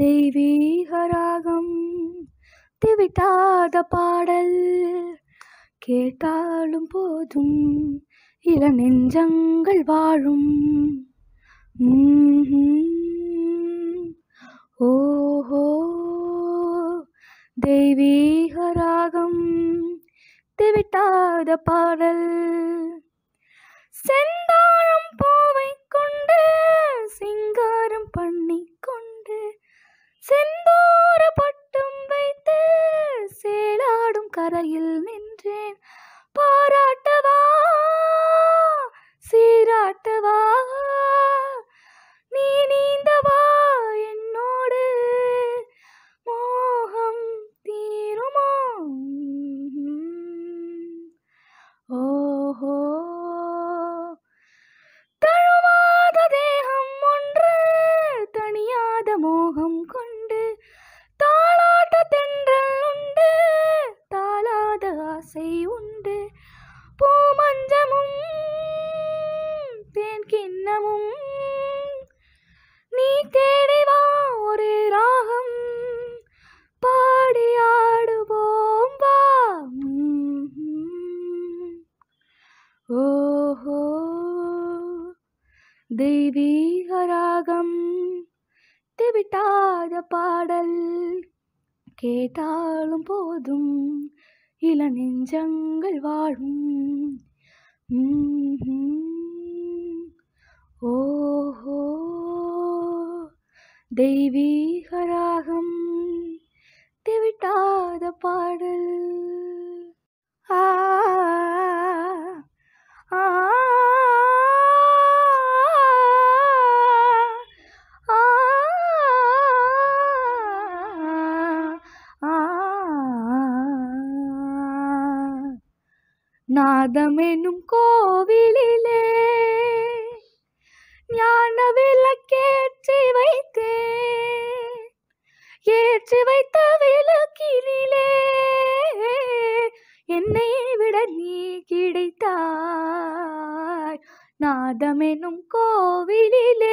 தெய்வீகராகம் திவிட்டாத பாடல் கேட்டாலும் போதும் இள நெஞ்சங்கள் வாழும் ஓஹோ தெய்வீகராகம் திவிட்டாத பாடல் செந்தாழம் பூவை கொண்டு சிங்காரம் பண்ணி கொண்டு செந்தூர பட்டம் வைத்து சேலாடும் கரையில் நின்றேன் பாராட்டவா சீராட்டவா மோகம் கொண்டு தாளாட்ட தென்றல் உண்டு தாளாத ஆசை உண்டு பூமஞ்சமும் தேன் கிண்ணமும் நீ தேடிவா ஒரு ராகம் பாடியாடுவோம் வா ஓஹோ தெய்வீக ராக கேட்டாத பாடல் கேட்டாலும் போதும் இள நெஞ்சங்கள் வாழும் ஓஹோ தெய்வீகராகம் திவிட்டாத பாடல் நாதமெனும் கோவிலிலே ஞான விளக்கேற்றி வைத்தே ஏற்றி வைத்த விளக்கிலே என்னை விட நீ கிடைத்தாய் நாதமெனும் கோவிலிலே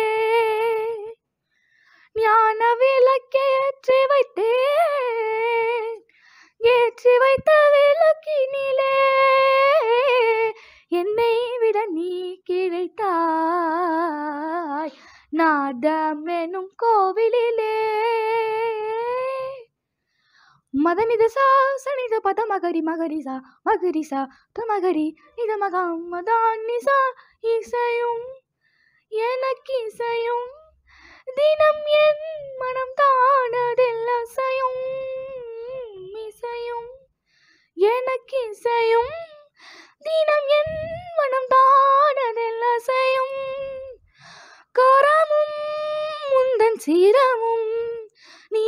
மாதமெனும் கோவிலிலே சா சனித பத மகரி மகரிசா மகரிசா த மகரி நித மகாம் மதானிசா இசையும் எனக்கு இசையும் தினம் என் மனம் தானதில் அசையும் இசையும் எனக்கு இசையும் தினம் என் மனம் தானதில் அசையும் கோரம் சிரமும் நீ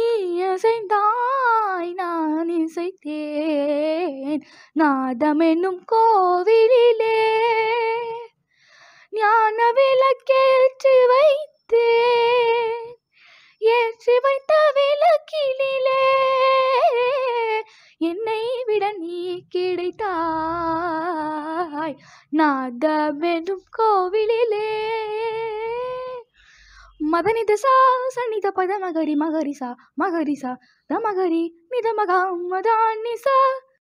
அசைந்தாய் நான் இசைத்தேன் நாதம் என்னும் கோவிலே ஞான விளக்கேற்றி வைத்தேன் ஏற்றி வைத்த விளக்கிலே என்னை விட நீ கிடைத்தாய் நாதம் என்னும் கோவிலே மதனி திசா சனித பத மகரி மகரி சா மகரி சா த மகரி நித மகா மதானி சா